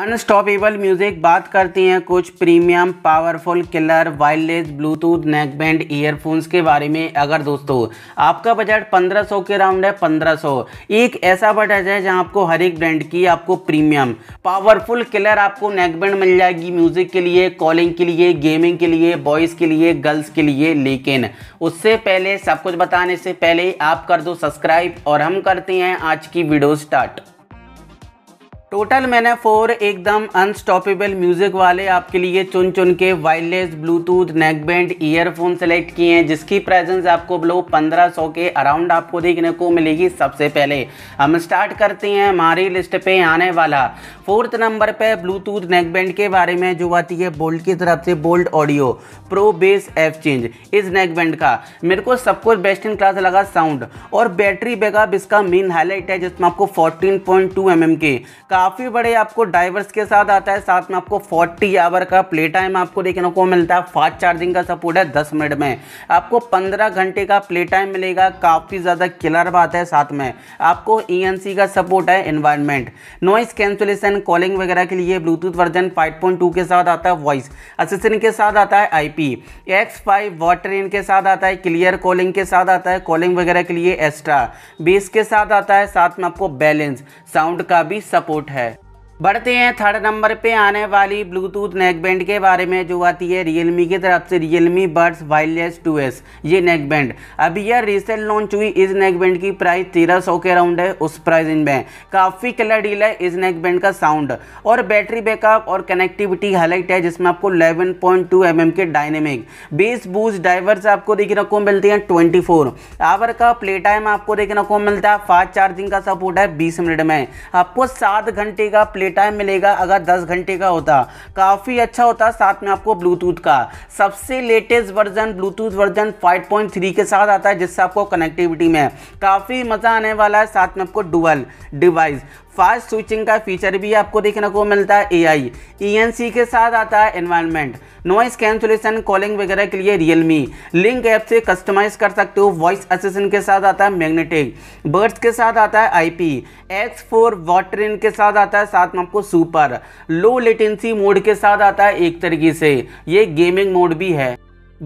unstoppable music बात करती हैं कुछ premium powerful killer wireless Bluetooth neckband earphones के बारे में अगर दोस्तों आपका बजट 1500 के राउंड है 1500 एक ऐसा बजट है जहां आपको हर एक ब्रांड की आपको प्रीमियम पावरफुल किलर आपको नेकबैंड मिल जाएगी म्यूज़िक के लिए कॉलिंग के लिए गेमिंग के लिए बॉयज़ के लिए गर्ल्स के लिए लेकिन उससे पहले सब कुछ बताने से पहले आप कर दो सब्सक्राइब और हम करते हैं आज की वीडियो स्टार्ट टोटल मैंने फोर एकदम अनस्टॉपेबल म्यूज़िक वाले आपके लिए चुन चुन के wireless Bluetooth neckband earphone select किए हैं जिसकी प्रेजेंस आपको बिलो 1500 के अराउंड आपको देखने को मिलेगी सबसे पहले हम स्टार्ट करते हैं हमारी लिस्ट पे आने वाला फोर्थ नंबर पे ब्लूटूथ नेकबैंड के बारे में जो आती है बोल्ट की तरफ से Boult audio pro bass F change इस नेकबैंड का मेरे को सब कुछ बेस्ट इन क्लास लगा साउंड और बैटरी बैकअप इसका मेन हाईलाइट है जिसमें आपको फोर्टीन पॉइंट mm के काफ़ी बड़े आपको ड्राइवर्स के साथ आता है साथ में आपको 40 आवर का प्ले टाइम आपको देखने को मिलता है फास्ट चार्जिंग का सपोर्ट है 10 मिनट में आपको 15 घंटे का प्ले टाइम मिलेगा काफ़ी ज़्यादा किलर बात है साथ में आपको ई e का सपोर्ट है इन्वायरमेंट नॉइस कैंसुलेशन कॉलिंग वगैरह के लिए ब्लूटूथ वर्जन फाइव के साथ आता है वॉइस असिस्टेंट के साथ आता है आई पी एक्स फाइव के साथ आता है क्लियर कॉलिंग के साथ आता है कॉलिंग वगैरह के लिए एक्स्ट्रा बेस के साथ आता है साथ में आपको बैलेंस साउंड का भी सपोर्ट 是。बढ़ते हैं थर्ड नंबर पे आने वाली ब्लूटूथ नेकबैंड के बारे में जो आती है रियलमी की तरफ से रियलमी बर्ड्स वायरलेस 2S ये नेकबैंड अभी यह रिसेंट लॉन्च हुई इस नेकबैंड की प्राइस 1300 के अराउंड है उस प्राइस इनमें काफ़ी कलर डील है इस नेकबैंड का साउंड और बैटरी बैकअप और कनेक्टिविटी हाईलाइट है जिसमें आपको इलेवन पॉइंट mm के डायनेमिक बेस बूज डाइवर्स आपको देखने को मिलते हैं ट्वेंटी आवर का प्ले टाइम आपको देखने को मिलता है फास्ट चार्जिंग का सपोर्ट है बीस मिनट में आपको सात घंटे का प्ले टाइम मिलेगा अगर दस घंटे का होता काफ़ी अच्छा होता साथ में आपको ब्लूटूथ का सबसे लेटेस्ट वर्जन ब्लूटूथ वर्जन 5.3 के साथ आता है जिससे आपको कनेक्टिविटी में काफ़ी मज़ा आने वाला है साथ में आपको डुअल डिवाइस फास्ट स्विचिंग का फीचर भी आपको देखने को मिलता है ए आई e के साथ आता है एनवायरमेंट नॉइस कैंसुलेशन कॉलिंग वगैरह के लिए रियलमी लिंक ऐप से कस्टमाइज कर सकते हो वॉइस असिस्टेंट के साथ आता है मैग्नेटिक बर्ड्स के साथ आता है आईपी एक्स फोर वाटर इन के साथ आता है साथ में आपको सुपर लो लेटेंसी मोड के साथ आता है एक तरीके से ये गेमिंग मोड भी है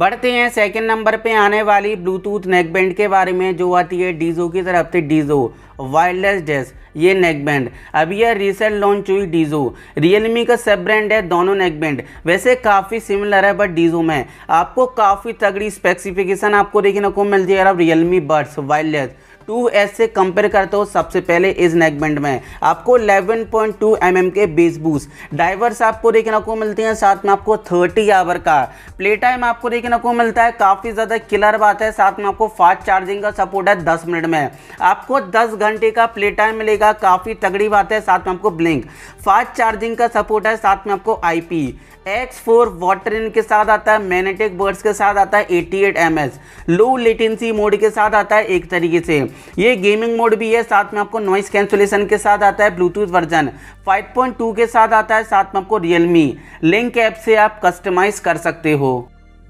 बढ़ते हैं सेकंड नंबर पे आने वाली ब्लूटूथ नेकबैंड के बारे में जो आती है डीजो की तरफ से डीजो वायरलेस डेस्क ये नेकबैंड अभी यह रिसेंट लॉन्च हुई डीजो रियलमी का सब ब्रांड है दोनों नेकबैंड वैसे काफ़ी सिमिलर है बट डीजो में आपको काफ़ी तगड़ी स्पेसिफिकेशन आपको देखने को है जाएगा Realme buds wireless two S से कंपेयर करते हो सबसे पहले इस नेकबैंड में आपको 11.2 पॉइंट mm के बेस बूस डाइवर्स आपको देखने को मिलती हैं साथ में आपको 30 आवर का प्ले टाइम आपको देखने को मिलता है काफ़ी ज़्यादा किलर बात है साथ में आपको फास्ट चार्जिंग का सपोर्ट है 10 मिनट में आपको 10 घंटे का प्ले टाइम मिलेगा काफ़ी तगड़ी बात है साथ में आपको ब्लिंक फास्ट चार्जिंग का सपोर्ट है साथ में आपको I P X four water इनके के साथ आता है मैनेटिक बर्ड्स के साथ आता है 88 एट लो लेटेंसी मोड के साथ आता है एक तरीके से ये गेमिंग मोड भी है साथ में आपको नॉइस कैंसुलेशन के साथ आता है ब्लूटूथ वर्जन 5.2 के साथ आता है साथ में आपको रियलमी लिंक ऐप से आप कस्टमाइज कर सकते हो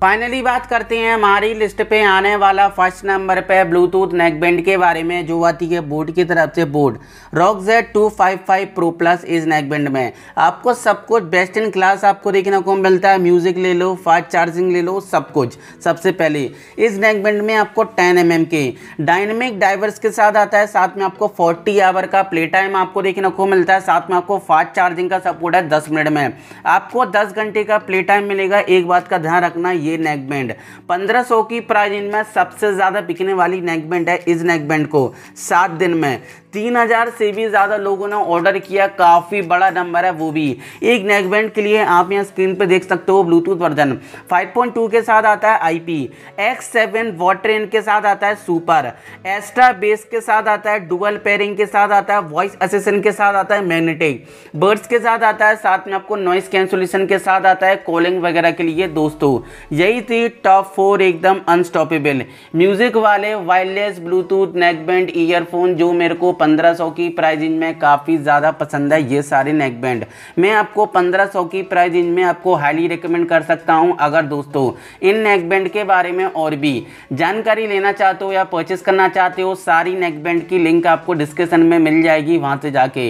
फाइनली बात करते हैं हमारी लिस्ट पे आने वाला फर्स्ट नंबर पे ब्लूटूथ नेकबैंड के बारे में जो आती है बोर्ड की तरफ से boAt rock Z two five five pro plus इस नेकबैंड में आपको सब कुछ बेस्ट इन क्लास आपको देखने को मिलता है म्यूज़िक ले लो फास्ट चार्जिंग ले लो सब कुछ सबसे पहले इस नेकबैंड में आपको टेन एम mm के डायनेमिक डाइवर्स के साथ आता है साथ में आपको फोर्टी आवर का प्ले टाइम आपको देखने को मिलता है साथ में आपको फास्ट चार्जिंग का सपोर्ट है दस मिनट में आपको दस घंटे का प्ले टाइम मिलेगा एक बात का ध्यान रखना ये ये नेक बैंड 1500 की प्राइस इनमें सबसे ज़्यादा बिकने वाली नेक बैंड है इस नेक बैंड को सात दिन में तीन हज़ार से भी ज़्यादा लोगों ने ऑर्डर किया काफ़ी बड़ा नंबर है वो भी एक नेकबैंड के लिए आप यहाँ स्क्रीन पर देख सकते हो ब्लूटूथ वर्जन 5.2 के साथ आता है आईपी एक्स सेवन वॉटर के साथ आता है सुपर एस्ट्रा बेस के साथ आता है डुअल पेयरिंग के साथ आता है वॉइस असिस्टेंट के साथ आता है मैग्नेटिक बर्ड्स के साथ आता है साथ में आपको नॉइस कैंसुलेशन के साथ आता है कॉलिंग वगैरह के लिए दोस्तों यही थी टॉप फोर एकदम अनस्टॉपेबल म्यूजिक वाले वायरलेस ब्लूटूथ नेकबैंड ईयरफोन जो मेरे को पंद्रह की प्राइस रेंज में काफ़ी ज़्यादा पसंद है ये सारे नेक बैंड मैं आपको पंद्रह की प्राइस रेंज में आपको हाईली रिकमेंड कर सकता हूँ अगर दोस्तों इन नेक बैंड के बारे में और भी जानकारी लेना चाहते हो या परचेस करना चाहते हो सारी नेक बैंड की लिंक आपको डिस्क्रिप्शन में मिल जाएगी वहाँ से जाके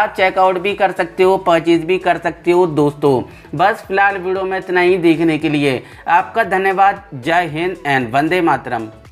आप चेकआउट भी कर सकते हो परचेज भी कर सकते हो दोस्तों बस फिलहाल वीडियो में इतना ही देखने के लिए आपका धन्यवाद जय हिंद एंड वंदे मातरम